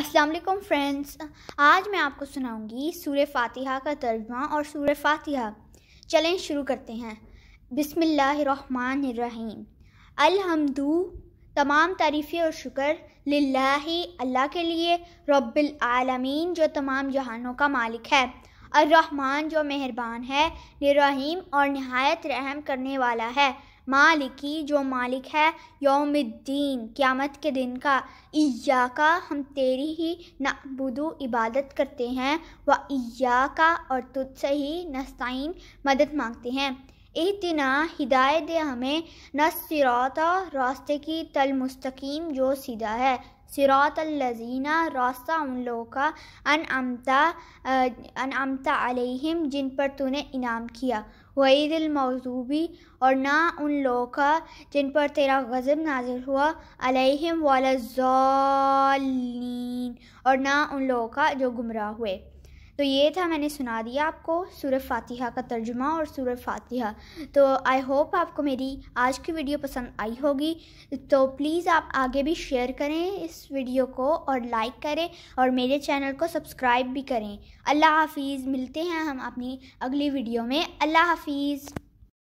अस्सलाम फ्रेंड्स आज मैं आपको सुनाऊँगी सूर फातिहा का तर्जमा और सूर फातिहा चलें शुरू करते हैं बिसमीम अलहमदू तमाम तारीफ़ें और शुक्र लाही अल्लाह के लिए रबालमीन जो तमाम जहानों का मालिक है अर्रहमान जो मेहरबान है निरहीम और नहायत रहम करने वाला है मालिकी जो मालिक है यौमद्दीन क़्यामत के दिन का इया का हम तेरी ही नबुदु इबादत करते हैं व इया का और तुझसे ही नस्ताइन मदद मांगते हैं इतना हिदायत दे हमें न सिराता रास्ते की तल मुस्तकीम जो सीधा है सिरात लजीना रास्ता उन लोगों का अन अमता अन अमता अलहिम जिन पर तूने इनाम किया वईद मौजूबी और ना उन लोगों का जिन पर तेरा गज़ब नाजिल हुआ अलहिम वालज़ालीन और ना उन लोगों का जो गुमराह हुए तो ये था मैंने सुना दिया आपको सूर फातिहा का तर्जुमा और सूर फातिहा तो आई होप आपको मेरी आज की वीडियो पसंद आई होगी तो प्लीज़ आप आगे भी शेयर करें इस वीडियो को और लाइक करें और मेरे चैनल को सब्सक्राइब भी करें अल्लाह हाफिज़ मिलते हैं हम अपनी अगली वीडियो में अल्लाह हाफिज़